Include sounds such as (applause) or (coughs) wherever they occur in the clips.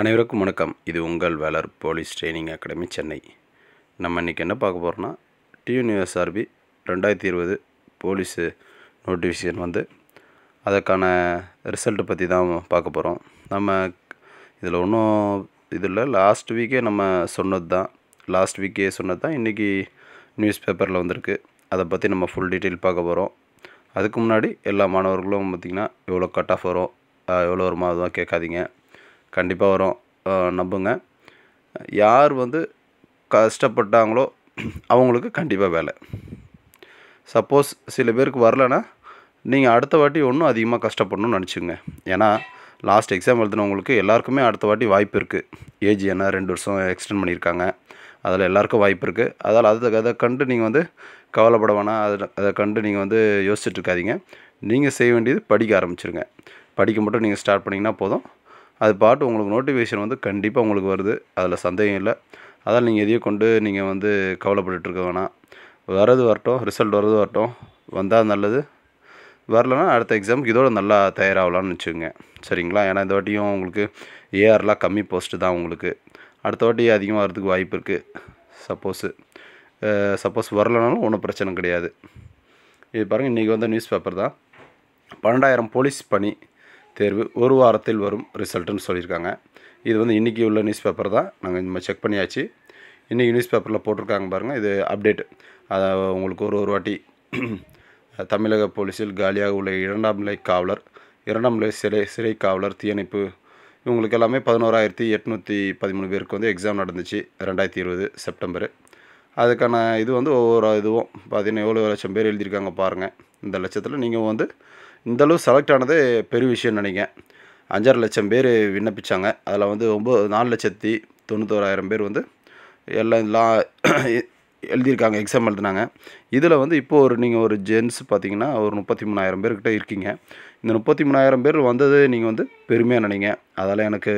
அனைவருக்கும் வணக்கம் இது உங்கள் Velar police training academy Chennai நம்ம இன்றைக்கி என்ன பார்க்க போகிறோன்னா டியூனிஎஸ்ஆர்பி ரெண்டாயிரத்தி இருபது போலீஸு நோட்டிஃபிகேஷன் வந்து அதற்கான ரிசல்ட்டு பற்றி தான் பார்க்க போகிறோம் நம்ம இதில் ஒன்றும் இதில் லாஸ்ட் வீக்கே நம்ம சொன்னது தான் லாஸ்ட் வீக்கே சொன்னது தான் இன்றைக்கி நியூஸ் பேப்பரில் வந்திருக்கு அதை பற்றி நம்ம ஃபுல் டீட்டெயில் பார்க்க போகிறோம் அதுக்கு முன்னாடி எல்லா மாணவர்களும் பார்த்திங்கன்னா எவ்வளோ கட் ஆஃப் வரும் எவ்வளோ வருமா அதுவும் கேட்காதீங்க கண்டிப்பாக வரும் நம்புங்க யார் வந்து கஷ்டப்பட்டாங்களோ அவங்களுக்கு கண்டிப்பாக வேலை சப்போஸ் சில பேருக்கு வரலன்னா நீங்கள் அடுத்த வாட்டி ஒன்றும் அதிகமாக கஷ்டப்படணும்னு நினச்சிங்க ஏன்னா லாஸ்ட் எக்ஸாம் எழுதினவங்களுக்கு எல்லாருக்குமே அடுத்த வாட்டி வாய்ப்பு இருக்குது ஏஜ் என்ன ரெண்டு வருஷம் எக்ஸ்டெண்ட் பண்ணியிருக்காங்க அதில் எல்லாருக்கும் வாய்ப்பு இருக்குது அதால் அதை அதை கண்டு நீங்கள் வந்து கவலைப்பட வேணாம் அதை அதை கண்டு நீங்கள் வந்து இருக்காதிங்க நீங்கள் செய்ய வேண்டியது படிக்க ஆரம்பிச்சுருங்க படிக்க மட்டும் நீங்கள் ஸ்டார்ட் பண்ணிங்கன்னா போதும் அது பாட்டு உங்களுக்கு நோட்டிஃபிகேஷன் வந்து கண்டிப்பாக உங்களுக்கு வருது அதில் சந்தேகம் இல்லை அதால் நீங்கள் எதையும் கொண்டு நீங்கள் வந்து கவலைப்பட்டுட்ருக்க வேணாம் வரது வரட்டும் ரிசல்ட் வரது வரட்டும் வந்தால் நல்லது வரலன்னா அடுத்த எக்ஸாமுக்கு இதோட நல்லா தயாராகலாம்னு வச்சுக்கோங்க சரிங்களா ஏன்னா இந்த வாட்டியும் உங்களுக்கு ஏஆர்லாம் கம்மி போஸ்ட்டு தான் உங்களுக்கு அடுத்த வாட்டி அதிகமாக வர்றதுக்கு வாய்ப்பு இருக்குது சப்போஸு சப்போஸ் வரலனாலும் ஒன்றும் பிரச்சனை கிடையாது இது பாருங்கள் இன்றைக்கி வந்த நியூஸ் பேப்பர் தான் பன்னெண்டாயிரம் போலீஸ் பணி தேர்வு ஒரு வாரத்தில் வரும் ரிசல்ட்டுன்னு சொல்லியிருக்காங்க இது வந்து இன்றைக்கி உள்ள நியூஸ் பேப்பர் தான் நாங்கள் இந்த மாதிரி செக் பண்ணியாச்சு இன்றைக்கி நியூஸ் பேப்பரில் போட்டிருக்காங்க பாருங்கள் இது அப்டேட் அதை உங்களுக்கு ஒரு ஒரு வாட்டி (clears throat) தமிழக போலீஸில் காலியாக உள்ள இரண்டாம் நிலை காவலர் இரண்டாம் நிலை சிறை சிறை காவலர் தீயணைப்பு இவங்களுக்கு எல்லாமே பதினோராயிரத்தி எட்நூற்றி பதிமூணு பேருக்கு வந்து எக்ஸாம் நடந்துச்சு ரெண்டாயிரத்தி இருபது செப்டம்பரு அதுக்கான இது வந்து ஒவ்வொரு இதுவும் பார்த்தீங்கன்னா எவ்வளோ லட்சம் பேர் எழுதியிருக்காங்க பாருங்கள் இந்த லட்சத்தில் நீங்கள் வந்து இந்தளவு செலக்ட் ஆனதே பெரிய விஷயம்னு நினைக்கிறேன் அஞ்சாறு லட்சம் பேர் விண்ணப்பித்தாங்க அதில் வந்து ஒம்பது நாலு லட்சத்தி தொண்ணூத்தோராயிரம் பேர் வந்து எல்லாம் எல்லாம் (coughs) எழுதியிருக்காங்க எக்ஸாம் எழுதினாங்க இதில் வந்து இப்போது ஒரு நீங்கள் ஒரு ஜென்ஸ் பார்த்தீங்கன்னா ஒரு முப்பத்தி மூணாயிரம் பேர்கிட்ட இருக்கீங்க இந்த முப்பத்தி மூணாயிரம் பேர் வந்தது நீங்கள் வந்து பெருமையாக நினைங்க அதால் எனக்கு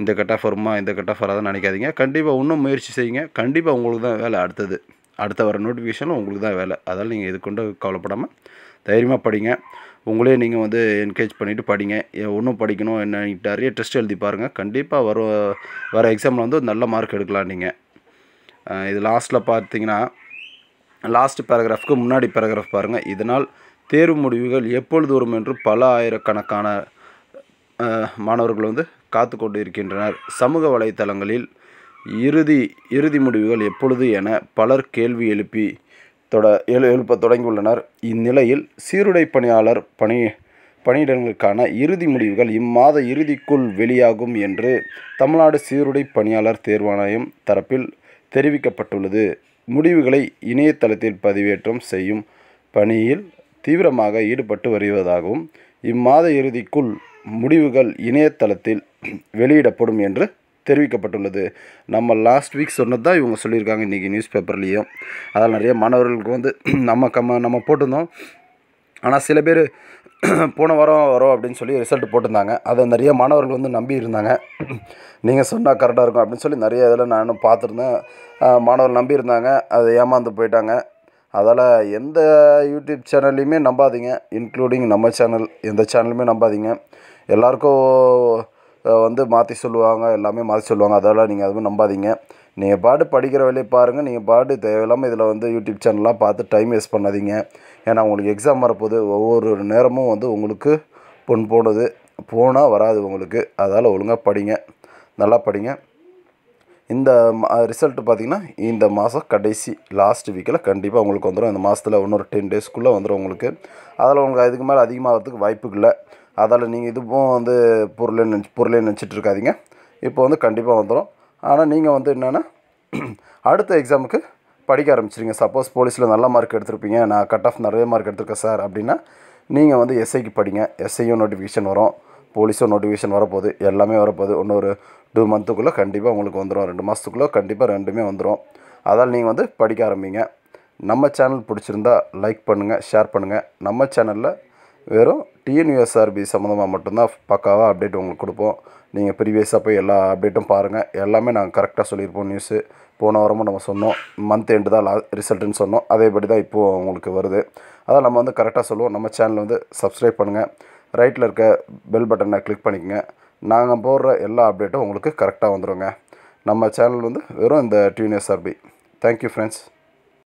இந்த கட் ஆஃப் வருமா இந்த கட் ஆஃப் வராதுன்னு நினைக்காதீங்க கண்டிப்பாக இன்னும் முயற்சி செய்யுங்க கண்டிப்பாக உங்களுக்கு தான் வேலை அடுத்தது அடுத்த வர நோட்டிஃபிகேஷனும் உங்களுக்கு தான் வேலை அதால் நீங்கள் இது கொண்டு கவலைப்படாமல் தைரியமாக படிங்க உங்களே நீங்கள் வந்து என்கரேஜ் பண்ணிவிட்டு படிங்க ஒன்றும் படிக்கணும் என்ன நிறைய டெஸ்ட் எழுதி பாருங்கள் கண்டிப்பாக வர வர எக்ஸாமில் வந்து நல்ல மார்க் எடுக்கலாம் நீங்கள் இது லாஸ்ட்டில் பார்த்தீங்கன்னா லாஸ்ட் பேராகிராஃப்க்கு முன்னாடி பேராகிராஃப் பாருங்கள் இதனால் தேர்வு முடிவுகள் எப்பொழுது வரும் என்று பல ஆயிரக்கணக்கான மாணவர்கள் வந்து காத்து கொண்டு இருக்கின்றனர் சமூக வலைத்தளங்களில் இறுதி இறுதி முடிவுகள் எப்பொழுது என பலர் கேள்வி எழுப்பி தொட எழு எழுப்ப தொடங்கியுள்ளனர் இந்நிலையில் சீருடை பணியாளர் பணி பணியிடங்களுக்கான இறுதி முடிவுகள் இம்மாத இறுதிக்குள் வெளியாகும் என்று தமிழ்நாடு சீருடை பணியாளர் தேர்வாணையம் தரப்பில் தெரிவிக்கப்பட்டுள்ளது முடிவுகளை இணையதளத்தில் பதிவேற்றம் செய்யும் பணியில் தீவிரமாக ஈடுபட்டு வருவதாகவும் இம்மாத இறுதிக்குள் முடிவுகள் இணையதளத்தில் வெளியிடப்படும் என்று தெரிவிக்கப்பட்டுள்ளது நம்ம லாஸ்ட் வீக் சொன்னது தான் இவங்க சொல்லியிருக்காங்க இன்றைக்கி நியூஸ் பேப்பர்லேயும் அதில் நிறைய மாணவர்களுக்கு வந்து நம்ம கம்ம நம்ம போட்டிருந்தோம் ஆனால் சில பேர் போன வாரம் வரோம் அப்படின்னு சொல்லி ரிசல்ட் போட்டிருந்தாங்க அதை நிறைய மாணவர்கள் வந்து நம்பி இருந்தாங்க நீங்கள் சொன்னால் கரெக்டாக இருக்கும் அப்படின்னு சொல்லி நிறைய இதில் நானும் பார்த்துருந்தேன் மாணவர்கள் நம்பியிருந்தாங்க அதை ஏமாந்து போயிட்டாங்க அதால் எந்த யூடியூப் சேனல்லையுமே நம்பாதீங்க இன்க்ளூடிங் நம்ம சேனல் எந்த சேனலுமே நம்பாதீங்க எல்லாருக்கும் வந்து மாற்றி சொல்லுவாங்க எல்லாமே மாற்றி சொல்லுவாங்க அதெல்லாம் நீங்கள் அதுவும் நம்பாதீங்க நீங்கள் பாடு படிக்கிற வேலையை பாருங்கள் நீங்கள் பாடு தேவையில்லாமல் இதில் வந்து யூடியூப் சேனல்லாம் பார்த்து டைம் வேஸ்ட் பண்ணாதீங்க ஏன்னா உங்களுக்கு எக்ஸாம் வரப்போது ஒவ்வொரு நேரமும் வந்து உங்களுக்கு பொன் போனது போனால் வராது உங்களுக்கு அதால் ஒழுங்காக படிங்க நல்லா படிங்க இந்த ரிசல்ட்டு பார்த்திங்கன்னா இந்த மாதம் கடைசி லாஸ்ட் வீக்கில் கண்டிப்பாக உங்களுக்கு வந்துடும் இந்த மாதத்தில் இன்னொரு டென் டேஸ்க்குள்ளே வந்துடும் உங்களுக்கு அதில் உங்களுக்கு அதுக்கு மேலே அதிகமாகிறதுக்கு இல்லை அதால் நீங்கள் இதுவும் வந்து பொருளே நினச்சி பொருளே நினச்சிட்டு இருக்காதிங்க இப்போ வந்து கண்டிப்பாக வந்துடும் ஆனால் நீங்கள் வந்து என்னென்னா (clears throat) அடுத்த எக்ஸாமுக்கு படிக்க ஆரம்பிச்சிருங்க சப்போஸ் போலீஸில் நல்ல மார்க் எடுத்திருப்பீங்க நான் கட் ஆஃப் நிறைய மார்க் எடுத்திருக்கேன் சார் அப்படின்னா நீங்கள் வந்து எஸ்ஐக்கு படிங்க எஸ்ஐயும் நோட்டிஃபிகேஷன் வரும் போலீஸும் நோட்டிஃபிகேஷன் வரப்போகுது எல்லாமே வரப்போகுது இன்னும் ஒரு டூ மந்த்துக்குள்ளே கண்டிப்பாக உங்களுக்கு வந்துடும் ரெண்டு மாதத்துக்குள்ளே கண்டிப்பாக ரெண்டுமே வந்துடும் அதால் நீங்கள் வந்து படிக்க ஆரம்பிங்க நம்ம சேனல் பிடிச்சிருந்தா லைக் பண்ணுங்கள் ஷேர் பண்ணுங்கள் நம்ம சேனலில் வெறும் டிஎன்யூஎஸ்ஆர்பி சம்மந்தமாக மட்டும்தான் பக்காவாக அப்டேட் உங்களுக்கு கொடுப்போம் நீங்கள் ப்ரீவியஸாக போய் எல்லா அப்டேட்டும் பாருங்கள் எல்லாமே நாங்கள் கரெக்டாக சொல்லியிருப்போம் நியூஸு போன வாரமும் நம்ம சொன்னோம் மந்த் எண்டு தான் லா ரிசல்ட்டுன்னு சொன்னோம் அதேபடி தான் இப்போது உங்களுக்கு வருது அதான் நம்ம வந்து கரெக்டாக சொல்லுவோம் நம்ம சேனல் வந்து சப்ஸ்கிரைப் பண்ணுங்கள் ரைட்டில் இருக்க பெல் பட்டனை கிளிக் பண்ணிக்கோங்க நாங்கள் போடுற எல்லா அப்டேட்டும் உங்களுக்கு கரெக்டாக வந்துடுங்க நம்ம சேனல் வந்து வெறும் இந்த டியூனியஸ் ஆர்பி தேங்க்யூ ஃப்ரெண்ட்ஸ்